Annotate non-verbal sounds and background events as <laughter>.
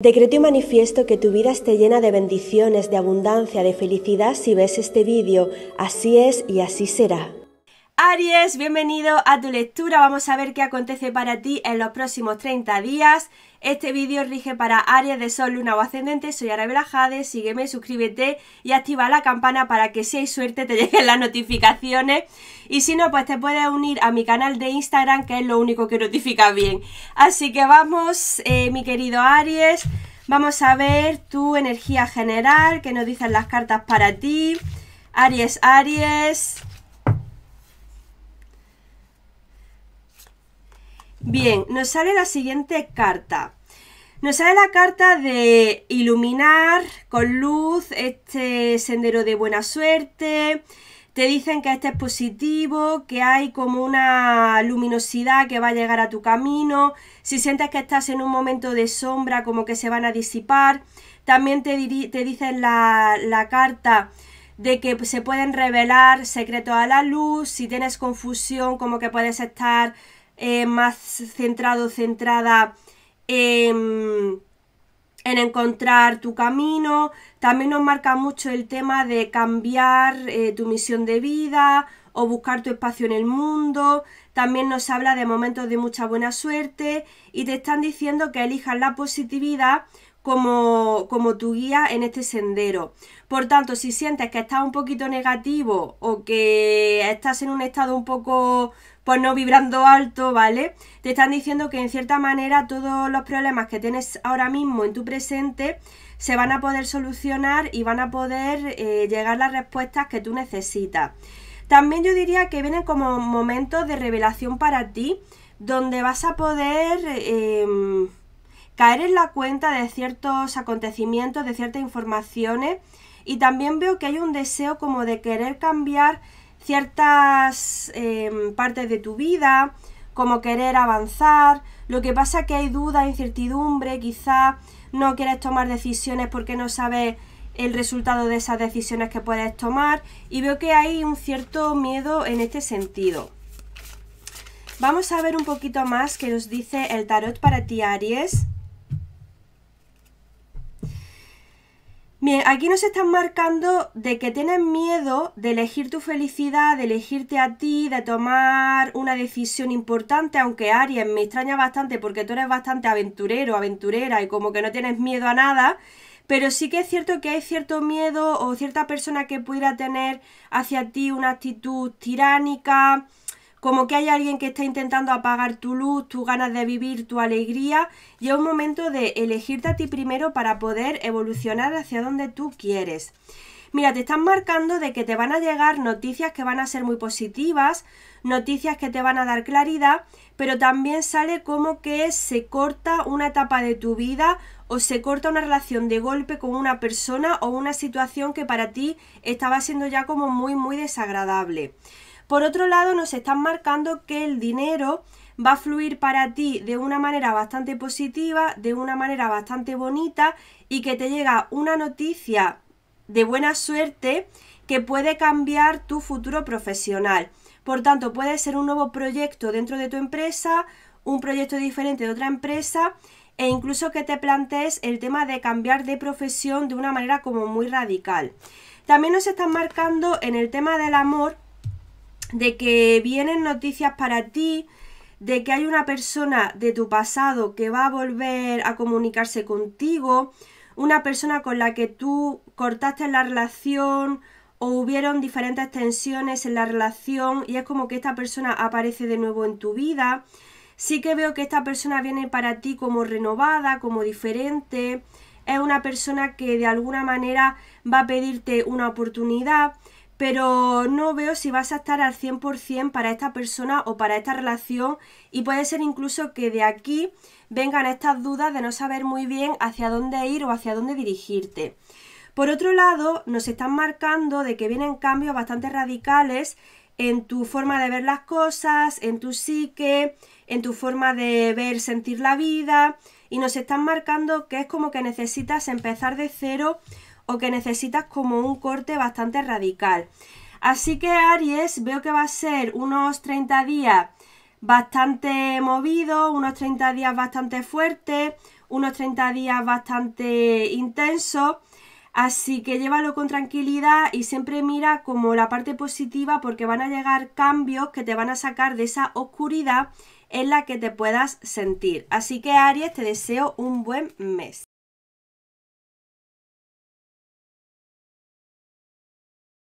Decreto y manifiesto que tu vida esté llena de bendiciones, de abundancia, de felicidad si ves este vídeo. Así es y así será. Aries, bienvenido a tu lectura. Vamos a ver qué acontece para ti en los próximos 30 días. Este vídeo rige para Aries de Sol, Luna o Ascendente. Soy Arabella Jade, sígueme, suscríbete y activa la campana para que si hay suerte te <laughs> lleguen las notificaciones. Y si no, pues te puedes unir a mi canal de Instagram, que es lo único que notifica bien. Así que vamos, eh, mi querido Aries, vamos a ver tu energía general, que nos dicen las cartas para ti. Aries, Aries... Bien, nos sale la siguiente carta. Nos sale la carta de iluminar con luz este sendero de buena suerte. Te dicen que este es positivo, que hay como una luminosidad que va a llegar a tu camino. Si sientes que estás en un momento de sombra, como que se van a disipar. También te, dicen la, la carta de que se pueden revelar secretos a la luz. Si tienes confusión, como que puedes estar eh, más centrado, centrada en, encontrar tu camino. También nos marca mucho el tema de cambiar eh, tu misión de vida o buscar tu espacio en el mundo. También nos habla de momentos de mucha buena suerte y te están diciendo que elijas la positividad como, como tu guía en este sendero. Por tanto, si sientes que estás un poquito negativo o que estás en un estado un poco pues no vibrando alto, ¿vale? Te están diciendo que en cierta manera todos los problemas que tienes ahora mismo en tu presente se van a poder solucionar y van a poder eh, llegar las respuestas que tú necesitas. También yo diría que vienen como momentos de revelación para ti, donde vas a poder em, caer en la cuenta de ciertos acontecimientos, de ciertas informaciones. Y también veo que hay un deseo como de querer cambiar ciertas em, partes de tu vida, como querer avanzar. Lo que pasa es que hay duda, incertidumbre, quizás no quieres tomar decisiones porque no sabes el resultado de esas decisiones que puedes tomar y veo que hay un cierto miedo en este sentido. Vamos a ver un poquito más que nos dice el tarot para ti, Aries. aquí nos están marcando de que tienes miedo de elegir tu felicidad, de elegirte a ti, de tomar una decisión importante, aunque Aries me extraña bastante porque tú eres bastante aventurero, aventurera y como que no tienes miedo a nada, pero sí que es cierto que hay cierto miedo o cierta persona que pudiera tener hacia ti una actitud tiránica, como que hay alguien que está intentando apagar tu luz, tus ganas de vivir, tu alegría, y es un momento de elegirte a ti primero para poder evolucionar hacia donde tú quieres. Mira, te están marcando de que te van a llegar noticias que van a ser muy positivas, noticias que te van a dar claridad, pero también sale como que se corta una etapa de tu vida o se corta una relación de golpe con una persona o una situación que para ti estaba siendo ya como muy, muy desagradable. Por otro lado, nos están marcando que el dinero va a fluir para ti de una manera bastante positiva, de una manera bastante bonita y que te llega una noticia de buena suerte que puede cambiar tu futuro profesional. Por tanto, puede ser un nuevo proyecto dentro de tu empresa, un proyecto diferente de otra empresa e incluso que te plantees el tema de cambiar de profesión de una manera como muy radical. También nos están marcando en el tema del amor de que vienen noticias para ti, de que hay una persona de tu pasado que va a volver a comunicarse contigo, una persona con la que tú cortaste la relación o hubieron diferentes tensiones en la relación y es como que esta persona aparece de nuevo en tu vida. Sí que veo que esta persona viene para ti como renovada, como diferente. Es una persona que de alguna manera va a pedirte una oportunidad pero no veo si vas a estar al 100% para esta persona o para esta relación y puede ser incluso que de aquí vengan estas dudas de no saber muy bien hacia dónde ir o hacia dónde dirigirte. Por otro lado, nos están marcando de que vienen cambios bastante radicales en tu forma de ver las cosas, en tu psique, en tu forma de ver, sentir la vida, y nos están marcando que es como que necesitas empezar de cero o que necesitas como un corte bastante radical. Así que Aries, veo que va a ser unos 30 días bastante movido, unos 30 días bastante fuerte, unos 30 días bastante intenso. Así que llévalo con tranquilidad y siempre mira como la parte positiva porque van a llegar cambios que te van a sacar de esa oscuridad en la que te puedas sentir. Así que Aries, te deseo un buen mes.